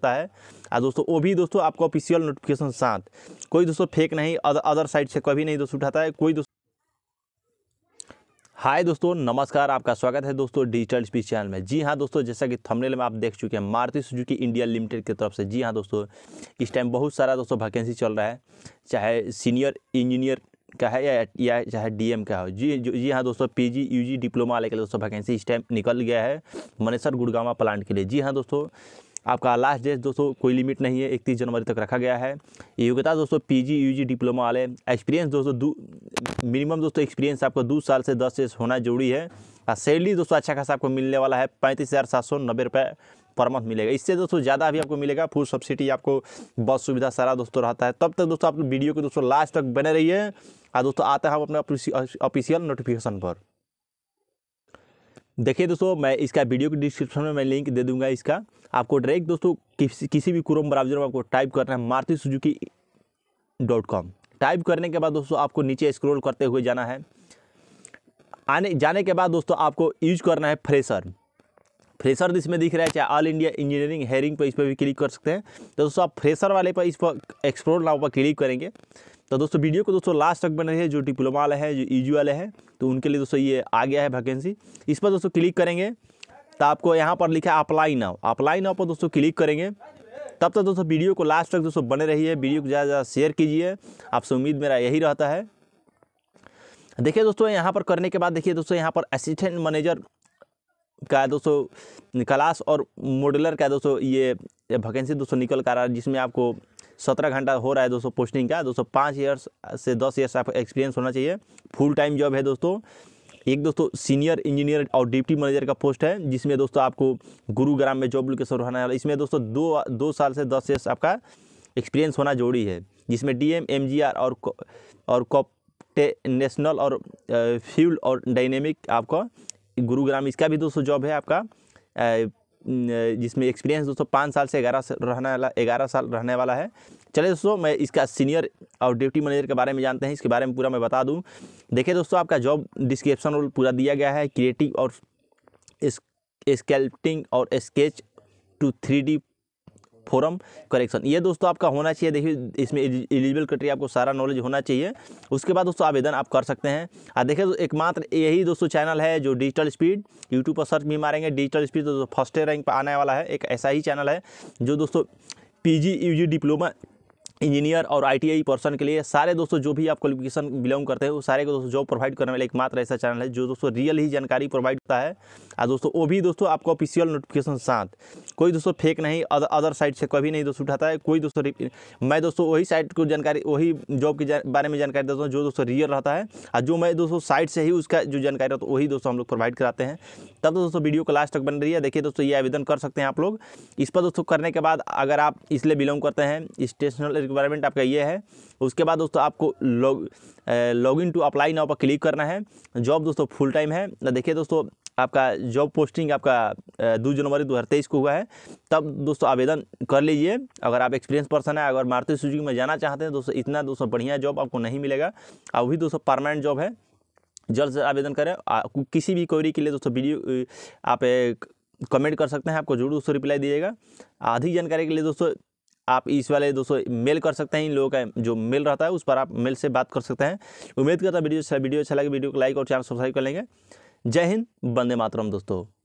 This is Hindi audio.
सकता है और दोस्तों वो भी दोस्तों आपको ऑफिशियल नोटिफिकेशन साथ कोई दोस्तों फेक नहीं अदर साइड से कभी नहीं दोस्तों उठाता है कोई दोस्तों हाय दोस्तों नमस्कार आपका स्वागत है दोस्तों डिजिटल स्पीच चैनल में जी हाँ दोस्तों जैसा कि थंबनेल में आप देख चुके हैं मारुति सुजुकी इंडिया लिमिटेड की तरफ से जी हाँ दोस्तों इस टाइम बहुत सारा दोस्तों वैकेंसी चल रहा है चाहे सीनियर इंजीनियर का है या या चाहे डीएम का हो जी जी हाँ दोस्तों पीजी यूजी डिप्लोमा लेकर दोस्तों वैकेंसी इस टाइम निकल गया है मनेसर गुड़गामा प्लांट के लिए जी हाँ दोस्तों आपका लास्ट डेट दोस्तों कोई लिमिट नहीं है इकतीस जनवरी तक रखा गया है योग्यता दोस्तों पीजी यूजी डिप्लोमा वाले एक्सपीरियंस दोस्तों दो मिनिमम दोस्तों एक्सपीरियंस आपका दो साल से दस से होना जरूरी है और सैलरी दोस्तों अच्छा खासा आपको मिलने वाला है पैंतीस हज़ार सात सौ नब्बे रुपये पर मंथ मिलेगा इससे दोस्तों ज़्यादा अभी आपको मिलेगा फुल सब्सिडी आपको बस सुविधा सारा दोस्तों रहता है तब तक दोस्तों आप वीडियो को दोस्तों लास्ट तक बने रहिए और दोस्तों आता है हम अपने ऑफिशियल नोटिफिकेशन पर देखिए दोस्तों मैं इसका वीडियो के डिस्क्रिप्शन में मैं लिंक दे दूंगा इसका आपको डायरेक्ट दोस्तों किसी किसी भी क्रोम ब्राउजर में आपको टाइप करना है मारती सुजुकी डॉट कॉम टाइप करने के बाद दोस्तों आपको नीचे स्क्रॉल करते हुए जाना है आने जाने के बाद दोस्तों आपको यूज करना है फ्रेशर फ्रेशर इसमें दिख रहा है चाहे ऑल इंडिया इंजीनियरिंग हेयरिंग पर इस पर भी क्लिक कर सकते हैं तो दोस्तों आप फ्रेशर वाले पर इस पर एक्सप्लोर नाव पर क्लिक करेंगे तो दोस्तों वीडियो को दोस्तों लास्ट तक बने रहिए जो डिप्लोमा वाले हैं जो ई e वाले हैं तो उनके लिए दोस्तों ये आ गया है वैकेंसी इस पर दोस्तों क्लिक करेंगे तो आपको यहाँ पर लिखा है अप्लाई नाव अप्लाई नाव पर दोस्तों क्लिक करेंगे तब तक दोस्तों वीडियो को लास्ट तक दोस्तों बने रहिए वीडियो को ज़्यादा ज़्यादा शेयर कीजिए आपसे उम्मीद मेरा यही रहता है देखिए दोस्तों यहाँ पर करने के बाद देखिए दोस्तों यहाँ पर असिस्टेंट मैनेजर का दोस्तों क्लास और मॉडलर का दोस्तों ये वैकेंसी दोस्तों निकल कर आ रहा है जिसमें आपको सत्रह घंटा हो रहा है दोस्तों पोस्टिंग का दोस्तों पाँच ईयर्स से दस ईयर्स आपका एक्सपीरियंस होना चाहिए फुल टाइम जॉब है दोस्तों एक दोस्तों सीनियर इंजीनियर और डिप्टी मैनेजर का पोस्ट है जिसमें दोस्तों आपको गुरुग्राम में जॉब लोकेशन रहना है इसमें दोस्तों दो दो साल से दस ईयर्स आपका एक्सपीरियंस होना जरूरी है जिसमें डीएम एमजीआर और और कॉपटे नेशनल और फ्यूल और डायनेमिक आपका गुरुग्राम इसका भी दोस्तों जॉब है आपका जिसमें एक्सपीरियंस दोस्तों पाँच साल से ग्यारह रहने वाला ग्यारह साल रहने वाला है चले दोस्तों मैं इसका सीनियर और डिप्टी मैनेजर के बारे में जानते हैं इसके बारे में पूरा मैं बता दूं देखिए दोस्तों आपका जॉब डिस्क्रिप्शन रोल पूरा दिया गया है क्रिएटिव और स्केल्पटिंग और sketch to three D forum correction ये दोस्तों आपका होना चाहिए देखिए इसमें एलिजिबल क्राइटेरिया आपको सारा नॉलेज होना चाहिए उसके बाद दोस्तों आवेदन आप कर सकते हैं और देखिए तो एकमात्र यही दोस्तों चैनल है जो डिजिटल स्पीड यूट्यूब पर सर्च भी मारेंगे डिजिटल स्पीड तो फर्स्ट रैंक पर आने वाला है एक ऐसा ही चैनल है जो दोस्तों पी जी डिप्लोमा इंजीनियर और आईटीआई पर्सन के लिए सारे दोस्तों जो भी आप क्वालिफिकेशन बिलोंग करते हैं वो सारे को दोस्तों जॉब प्रोवाइड करने वाला एकमात्र ऐसा चैनल है जो दोस्तों रियल ही जानकारी प्रोवाइड करता है और दोस्तों वो भी दोस्तों आपको ऑफिशियल नोटिफिकेशन साथ कोई दोस्तों फेक नहीं अदर साइड से कभी नहीं दोस्तों उठाता है कोई दोस्तों मैं दोस्तों वही साइड को जानकारी वही जॉब के बारे में जानकारी देता हूँ जो दोस्तों रियल रहता है और जो मैं दोस्तों साइड से ही उसका जो जानकारी रहता है वही दोस्तों हम लोग प्रोवाइड कराते हैं तब तो दोस्तों वीडियो को लास्ट तक बन रही है देखिए दोस्तों ये आवेदन कर सकते हैं आप लोग इस पर दोस्तों करने के बाद अगर आप इसलिए बिलोंग करते हैं स्टेशनल रिक्वायरमेंट आपका ये है उसके बाद दोस्तों आपको log log in to apply now पर क्लिक करना है जॉब दोस्तों फुल टाइम है देखिए दोस्तों आपका जॉब पोस्टिंग आपका दो जनवरी दो को हुआ है तब दोस्तों आवेदन कर लीजिए अगर आप एक्सपीरियंस पर्सन है अगर मारुति सुजुकी में जाना चाहते हैं दोस्तों इतना दोस्तों बढ़िया जॉब आपको नहीं मिलेगा और भी दोस्तों परमानेंट जॉब है जल्द से आवेदन करें किसी भी क्वेरी के लिए दोस्तों वीडियो आप कमेंट कर सकते हैं आपको जरूर दोस्तों रिप्लाई दीजिएगा अधिक जानकारी के लिए दोस्तों आप इस वाले दोस्तों मेल कर सकते हैं इन लोगों का जो मेल रहता है उस पर आप मेल से बात कर सकते हैं उम्मीद करता है वीडियो अच्छा वीडियो अच्छा लगे वीडियो को लाइक और चैनल सब्सक्राइब कर लेंगे जय हिंद बंदे मातरम दोस्तों